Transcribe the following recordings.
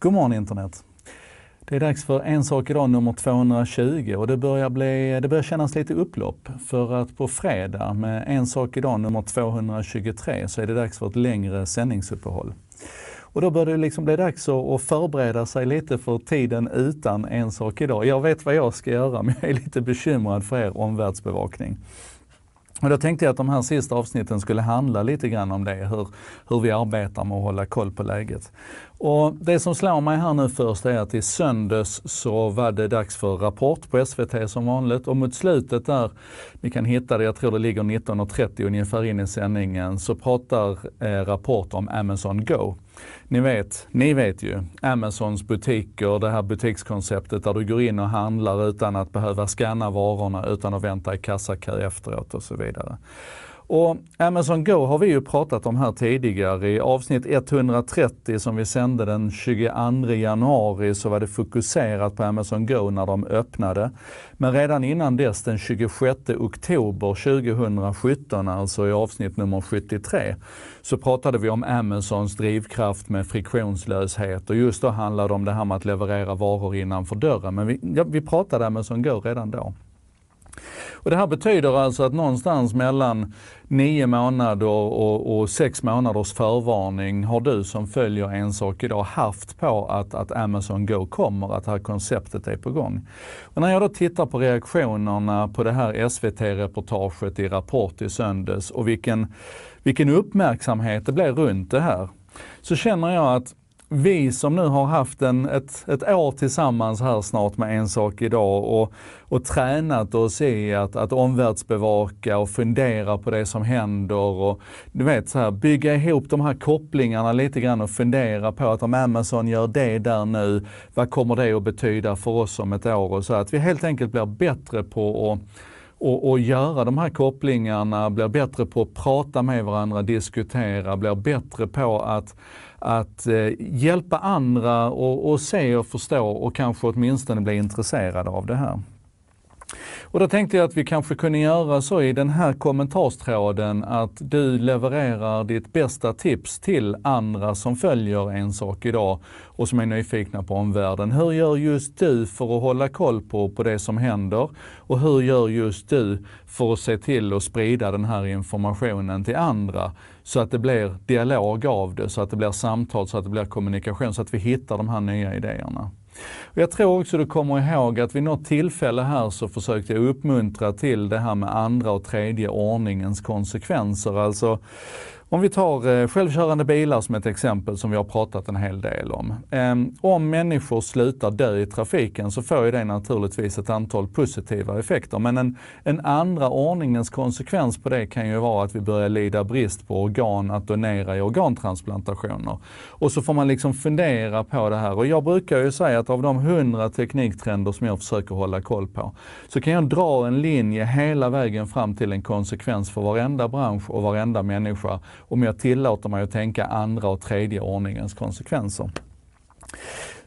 God morgon internet! Det är dags för En sak idag nummer 220 och det börjar, bli, det börjar kännas lite upplopp. För att på fredag med En sak idag nummer 223 så är det dags för ett längre sändningsuppehåll. Och då börjar det liksom bli dags att förbereda sig lite för tiden utan En sak idag. Jag vet vad jag ska göra men jag är lite bekymrad för er omvärldsbevakning. Och då tänkte jag att de här sista avsnitten skulle handla lite grann om det, hur, hur vi arbetar med att hålla koll på läget. Och det som slår mig här nu först är att i söndags så var det dags för Rapport på SVT som vanligt och mot slutet där, ni kan hitta det, jag tror det ligger 19.30 ungefär in i sändningen, så pratar eh, Rapport om Amazon Go. Ni vet, ni vet ju, Amazons butiker, det här butikskonceptet där du går in och handlar utan att behöva scanna varorna, utan att vänta i kassakö efteråt och så vidare. Och Amazon Go har vi ju pratat om här tidigare. I avsnitt 130 som vi sände den 22 januari så var det fokuserat på Amazon Go när de öppnade. Men redan innan dess, den 26 oktober 2017, alltså i avsnitt nummer 73, så pratade vi om Amazons drivkraft med friktionslöshet och just då handlade det om det här med att leverera varor innanför dörren. Men vi, ja, vi pratade Amazon Go redan då. Och det här betyder alltså att någonstans mellan nio månader och, och sex månaders förvarning har du som följer En sak idag haft på att, att Amazon Go kommer, att det här konceptet är på gång. Och när jag då tittar på reaktionerna på det här SVT-reportaget i Rapport i söndags och vilken, vilken uppmärksamhet det blev runt det här, så känner jag att vi som nu har haft en, ett, ett år tillsammans här snart med En sak idag och, och tränat oss i att, att omvärldsbevaka och fundera på det som händer och du vet så här, bygga ihop de här kopplingarna lite grann och fundera på att om Amazon gör det där nu, vad kommer det att betyda för oss om ett år? Och så att vi helt enkelt blir bättre på att och, och göra de här kopplingarna, blir bättre på att prata med varandra, diskutera, blir bättre på att, att eh, hjälpa andra och, och se och förstå och kanske åtminstone bli intresserade av det här. Och då tänkte jag att vi kanske kunde göra så i den här kommentarstråden att du levererar ditt bästa tips till andra som följer En sak idag och som är nyfikna på omvärlden. Hur gör just du för att hålla koll på, på det som händer? Och hur gör just du för att se till att sprida den här informationen till andra? så att det blir dialog av det, så att det blir samtal, så att det blir kommunikation, så att vi hittar de här nya idéerna. Och jag tror också du kommer ihåg att vid något tillfälle här så försökte jag uppmuntra till det här med andra och tredje ordningens konsekvenser. Alltså om vi tar eh, självkörande bilar som ett exempel som vi har pratat en hel del om. Ehm, om människor slutar dö i trafiken så får ju det naturligtvis ett antal positiva effekter. Men en, en andra ordningens konsekvens på det kan ju vara att vi börjar lida brist på organ att donera i organtransplantationer. Och så får man liksom fundera på det här. Och jag brukar ju säga att av de hundra tekniktrender som jag försöker hålla koll på så kan jag dra en linje hela vägen fram till en konsekvens för varenda bransch och varenda människa om jag tillåter mig att tänka andra och tredje ordningens konsekvenser.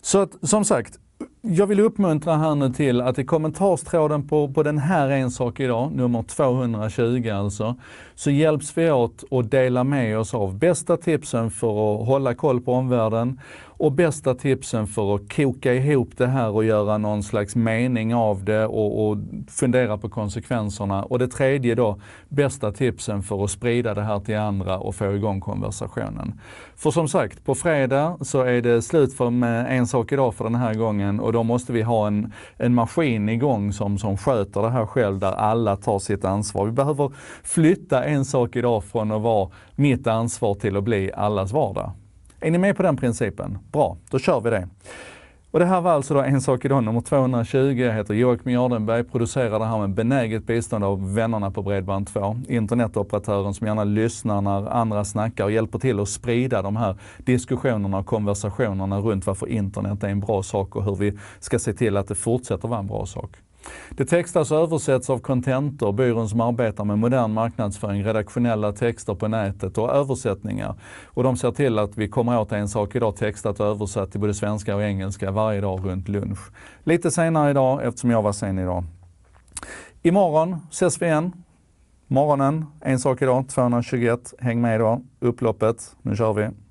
Så att, som sagt, jag vill uppmuntra här nu till att i kommentarstråden på, på den här En sak idag, nummer 220 alltså, så hjälps vi åt att dela med oss av bästa tipsen för att hålla koll på omvärlden och bästa tipsen för att koka ihop det här och göra någon slags mening av det och, och fundera på konsekvenserna. Och det tredje då, bästa tipsen för att sprida det här till andra och få igång konversationen. För som sagt, på fredag så är det slut för med En sak idag för den här gången och då måste vi ha en, en maskin igång som, som sköter det här själv där alla tar sitt ansvar. Vi behöver flytta En sak idag från att vara mitt ansvar till att bli allas vardag. Är ni med på den principen? Bra, då kör vi det. Och det här var alltså då En sak idag nummer 220. Jag heter Joakim Jardenberg, producerar det här med benäget bistånd av vännerna på Bredband2. Internetoperatören som gärna lyssnar när andra snackar och hjälper till att sprida de här diskussionerna och konversationerna runt varför internet är en bra sak och hur vi ska se till att det fortsätter vara en bra sak. Det textas alltså och översätts av Contentor, byrån som arbetar med modern marknadsföring, redaktionella texter på nätet och översättningar. Och de ser till att vi kommer åt en sak idag textat och översatt till både svenska och engelska varje dag runt lunch. Lite senare idag, eftersom jag var sen idag. Imorgon ses vi igen. Morgonen, en sak idag, 221. Häng med idag. Upploppet, nu kör vi.